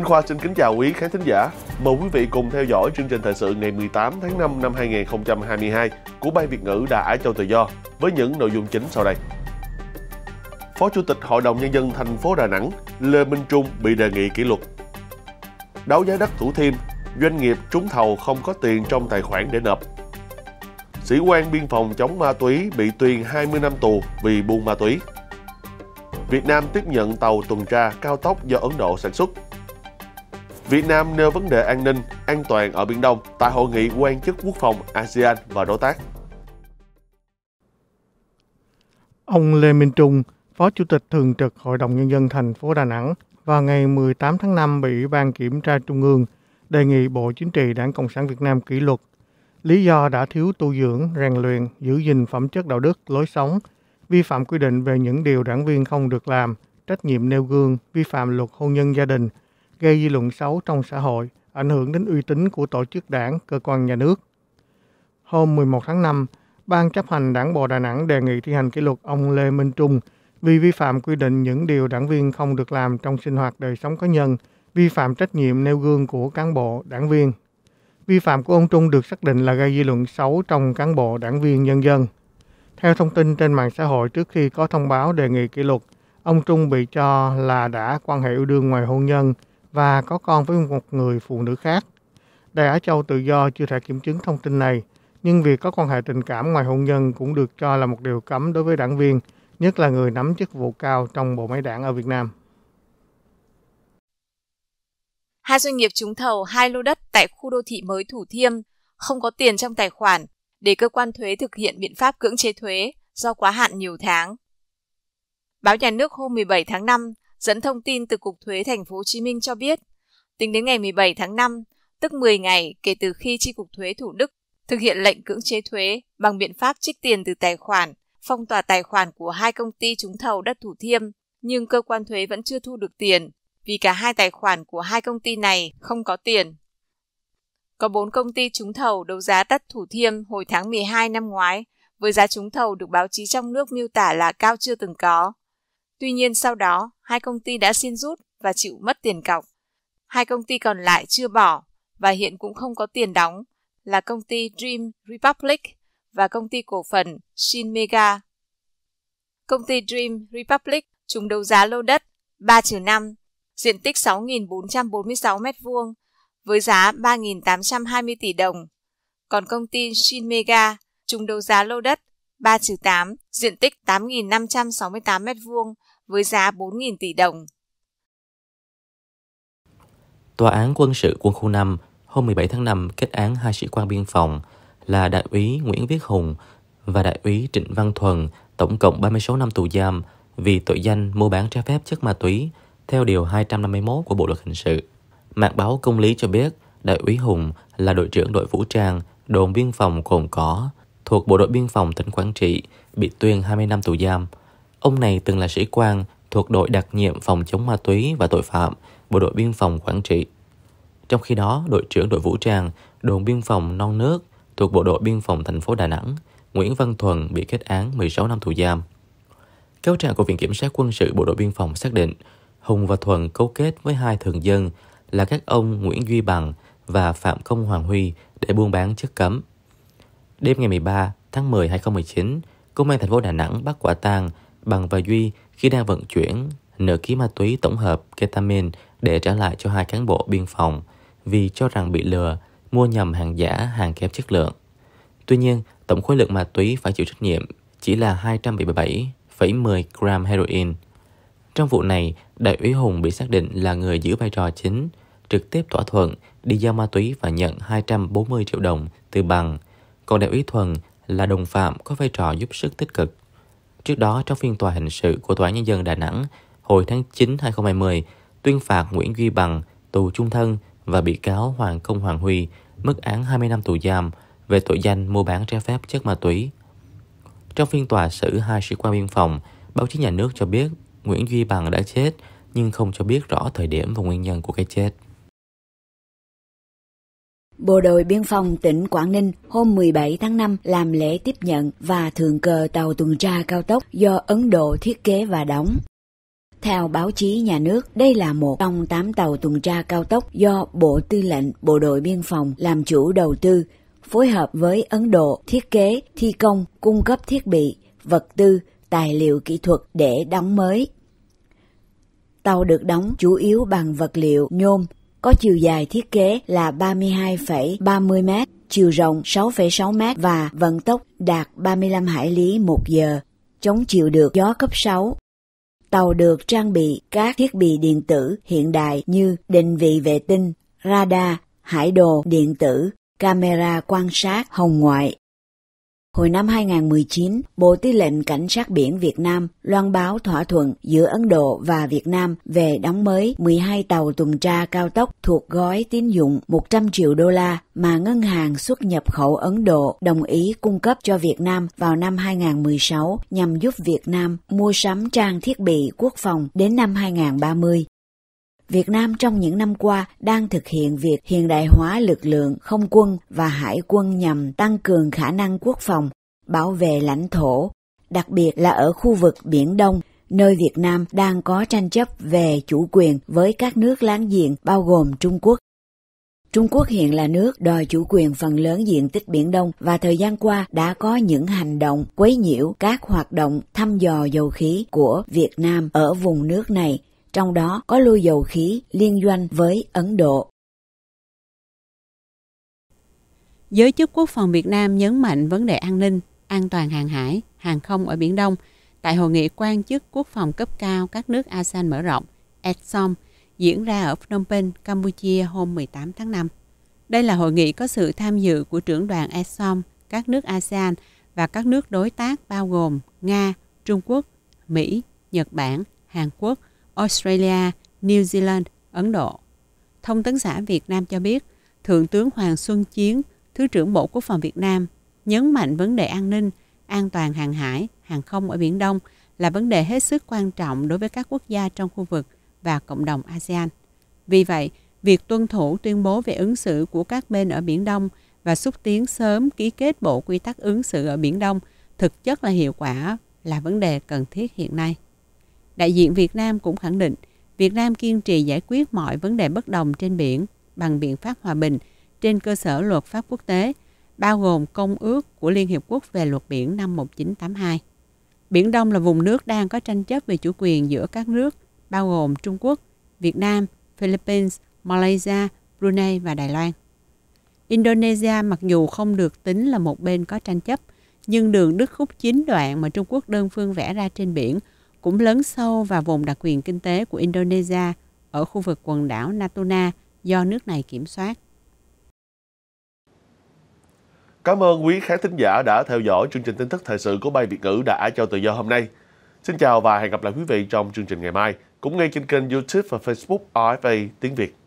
Minh Khoa xin kính chào quý khán thính giả. Mời quý vị cùng theo dõi chương trình thời sự ngày 18 tháng 5 năm 2022 của Ban Việt ngữ Đà Á Châu Tự Do với những nội dung chính sau đây. Phó Chủ tịch Hội đồng Nhân dân thành phố Đà Nẵng Lê Minh Trung bị đề nghị kỷ luật. Đấu giá đất Thủ Thiêm, doanh nghiệp trúng thầu không có tiền trong tài khoản để nộp. Sĩ quan biên phòng chống ma túy bị tuyên 20 năm tù vì buôn ma túy. Việt Nam tiếp nhận tàu tuần tra cao tốc do Ấn Độ sản xuất Việt Nam nêu vấn đề an ninh, an toàn ở Biển Đông tại Hội nghị quan chức quốc phòng ASEAN và đối tác. Ông Lê Minh Trung, Phó Chủ tịch Thường trực Hội đồng Nhân dân thành phố Đà Nẵng, vào ngày 18 tháng 5 bị Ban Kiểm tra Trung ương đề nghị Bộ Chính trị Đảng Cộng sản Việt Nam kỷ luật. Lý do đã thiếu tu dưỡng, rèn luyện, giữ gìn phẩm chất đạo đức, lối sống, vi phạm quy định về những điều đảng viên không được làm, trách nhiệm nêu gương, vi phạm luật hôn nhân gia đình – gây dư luận xấu trong xã hội, ảnh hưởng đến uy tín của tổ chức đảng, cơ quan nhà nước. Hôm 11 tháng 5, Ban chấp hành Đảng Bộ Đà Nẵng đề nghị thi hành kỷ luật ông Lê Minh Trung vì vi phạm quy định những điều đảng viên không được làm trong sinh hoạt đời sống cá nhân, vi phạm trách nhiệm nêu gương của cán bộ, đảng viên. Vi phạm của ông Trung được xác định là gây dư luận xấu trong cán bộ, đảng viên, nhân dân. Theo thông tin trên mạng xã hội trước khi có thông báo đề nghị kỷ luật, ông Trung bị cho là đã quan hệ yêu đương ngoài hôn nhân – và có con với một người phụ nữ khác. Đài Á Châu tự do chưa thể kiểm chứng thông tin này, nhưng việc có quan hệ tình cảm ngoài hôn nhân cũng được cho là một điều cấm đối với đảng viên, nhất là người nắm chức vụ cao trong bộ máy đảng ở Việt Nam. Hai doanh nghiệp trúng thầu hai lô đất tại khu đô thị mới Thủ Thiêm không có tiền trong tài khoản để cơ quan thuế thực hiện biện pháp cưỡng chế thuế do quá hạn nhiều tháng. Báo Nhà nước hôm 17 tháng 5 dẫn thông tin từ Cục Thuế Thành phố Hồ Chí Minh cho biết, tính đến ngày 17 tháng 5, tức 10 ngày kể từ khi Chi cục Thuế Thủ Đức thực hiện lệnh cưỡng chế thuế bằng biện pháp trích tiền từ tài khoản, phong tỏa tài khoản của hai công ty trúng thầu đất Thủ Thiêm, nhưng cơ quan thuế vẫn chưa thu được tiền vì cả hai tài khoản của hai công ty này không có tiền. Có bốn công ty trúng thầu đấu giá đất Thủ Thiêm hồi tháng 12 năm ngoái với giá trúng thầu được báo chí trong nước miêu tả là cao chưa từng có. Tuy nhiên sau đó, hai công ty đã xin rút và chịu mất tiền cọc. Hai công ty còn lại chưa bỏ và hiện cũng không có tiền đóng là công ty Dream Republic và công ty cổ phần Shin Mega. Công ty Dream Republic trùng đấu giá lô đất 3-5, diện tích 6.446 m2 với giá 3.820 tỷ đồng. Còn công ty Shin Mega trùng đấu giá lô đất 3-8, diện tích 8.568 m2 với giá 4.000 tỷ đồng. Tòa án quân sự quân khu 5 hôm 17 tháng 5 kết án hai sĩ quan biên phòng là đại úy Nguyễn Viết Hùng và đại úy Trịnh Văn Thuần tổng cộng 36 năm tù giam vì tội danh mua bán trái phép chất ma túy theo Điều 251 của Bộ Luật Hình sự. Mạng báo Công lý cho biết Đại úy Hùng là đội trưởng đội vũ trang đồn biên phòng Cồn Cỏ thuộc Bộ đội Biên phòng tỉnh Quảng Trị bị tuyên 20 năm tù giam – Ông này từng là sĩ quan thuộc đội đặc nhiệm phòng chống ma túy và tội phạm, bộ đội biên phòng Quảng Trị. Trong khi đó, đội trưởng đội vũ trang, đồn biên phòng Non Nước thuộc bộ đội biên phòng thành phố Đà Nẵng, Nguyễn Văn Thuần bị kết án 16 năm tù giam. Cáo trạng của Viện Kiểm sát Quân sự Bộ đội Biên phòng xác định Hùng và Thuần cấu kết với hai thường dân là các ông Nguyễn Duy Bằng và Phạm Công Hoàng Huy để buôn bán chất cấm. Đêm ngày 13 tháng 10 2019, Công an thành phố Đà Nẵng bắt quả tang Bằng và Duy khi đang vận chuyển nửa ký ma túy tổng hợp ketamin để trả lại cho hai cán bộ biên phòng vì cho rằng bị lừa mua nhầm hàng giả hàng kém chất lượng. Tuy nhiên, tổng khối lượng ma túy phải chịu trách nhiệm chỉ là 277,10 gram heroin. Trong vụ này, đại úy Hùng bị xác định là người giữ vai trò chính, trực tiếp thỏa thuận đi giao ma túy và nhận 240 triệu đồng từ bằng, còn đại úy Thuần là đồng phạm có vai trò giúp sức tích cực. Trước đó, trong phiên tòa hình sự của Tòa án Nhân dân Đà Nẵng hồi tháng 9 2020, tuyên phạt Nguyễn Duy Bằng tù chung thân và bị cáo Hoàng Công Hoàng Huy mức án 20 năm tù giam về tội danh mua bán trái phép chất ma túy. Trong phiên tòa xử hai sĩ quan biên phòng, báo chí nhà nước cho biết Nguyễn Duy Bằng đã chết nhưng không cho biết rõ thời điểm và nguyên nhân của cái chết. Bộ đội biên phòng tỉnh Quảng Ninh hôm 17 tháng 5 làm lễ tiếp nhận và thường cờ tàu tuần tra cao tốc do Ấn Độ thiết kế và đóng. Theo báo chí nhà nước, đây là một trong 8 tàu tuần tra cao tốc do Bộ Tư lệnh Bộ đội Biên phòng làm chủ đầu tư, phối hợp với Ấn Độ thiết kế, thi công, cung cấp thiết bị, vật tư, tài liệu kỹ thuật để đóng mới. Tàu được đóng chủ yếu bằng vật liệu nhôm có chiều dài thiết kế là 32,30 m, chiều rộng 6,6 m và vận tốc đạt 35 hải lý một giờ, chống chịu được gió cấp 6. Tàu được trang bị các thiết bị điện tử hiện đại như định vị vệ tinh, radar, hải đồ điện tử, camera quan sát hồng ngoại, Hồi năm 2019, Bộ Tư lệnh Cảnh sát biển Việt Nam loan báo thỏa thuận giữa Ấn Độ và Việt Nam về đóng mới 12 tàu tuần tra cao tốc thuộc gói tín dụng 100 triệu đô la mà ngân hàng xuất nhập khẩu Ấn Độ đồng ý cung cấp cho Việt Nam vào năm 2016 nhằm giúp Việt Nam mua sắm trang thiết bị quốc phòng đến năm 2030. Việt Nam trong những năm qua đang thực hiện việc hiện đại hóa lực lượng không quân và hải quân nhằm tăng cường khả năng quốc phòng, bảo vệ lãnh thổ, đặc biệt là ở khu vực Biển Đông, nơi Việt Nam đang có tranh chấp về chủ quyền với các nước láng giềng bao gồm Trung Quốc. Trung Quốc hiện là nước đòi chủ quyền phần lớn diện tích Biển Đông và thời gian qua đã có những hành động quấy nhiễu các hoạt động thăm dò dầu khí của Việt Nam ở vùng nước này trong đó có lô dầu khí liên doanh với Ấn Độ. Giới chức quốc phòng Việt Nam nhấn mạnh vấn đề an ninh, an toàn hàng hải, hàng không ở Biển Đông tại hội nghị quan chức quốc phòng cấp cao các nước ASEAN mở rộng, EDSOM, diễn ra ở Phnom Penh, Campuchia hôm 18 tháng 5. Đây là hội nghị có sự tham dự của trưởng đoàn EDSOM, các nước ASEAN và các nước đối tác bao gồm Nga, Trung Quốc, Mỹ, Nhật Bản, Hàn Quốc, Australia, New Zealand, Ấn Độ. Thông tấn xã Việt Nam cho biết, Thượng tướng Hoàng Xuân Chiến, Thứ trưởng Bộ Quốc phòng Việt Nam, nhấn mạnh vấn đề an ninh, an toàn hàng hải, hàng không ở Biển Đông là vấn đề hết sức quan trọng đối với các quốc gia trong khu vực và cộng đồng ASEAN. Vì vậy, việc tuân thủ tuyên bố về ứng xử của các bên ở Biển Đông và xúc tiến sớm ký kết bộ quy tắc ứng xử ở Biển Đông thực chất là hiệu quả là vấn đề cần thiết hiện nay. Đại diện Việt Nam cũng khẳng định Việt Nam kiên trì giải quyết mọi vấn đề bất đồng trên biển bằng biện pháp hòa bình trên cơ sở luật pháp quốc tế, bao gồm Công ước của Liên Hiệp Quốc về luật biển năm 1982. Biển Đông là vùng nước đang có tranh chấp về chủ quyền giữa các nước, bao gồm Trung Quốc, Việt Nam, Philippines, Malaysia, Brunei và Đài Loan. Indonesia mặc dù không được tính là một bên có tranh chấp, nhưng đường đứt khúc chín đoạn mà Trung Quốc đơn phương vẽ ra trên biển – cũng lớn sâu vào vùng đặc quyền kinh tế của Indonesia ở khu vực quần đảo Natuna do nước này kiểm soát. Cảm ơn quý khán thính giả đã theo dõi chương trình tin tức thời sự của Bay Việt ngữ đã cho tự do hôm nay. Xin chào và hẹn gặp lại quý vị trong chương trình ngày mai, cũng ngay trên kênh YouTube và Facebook RFA Tiếng Việt.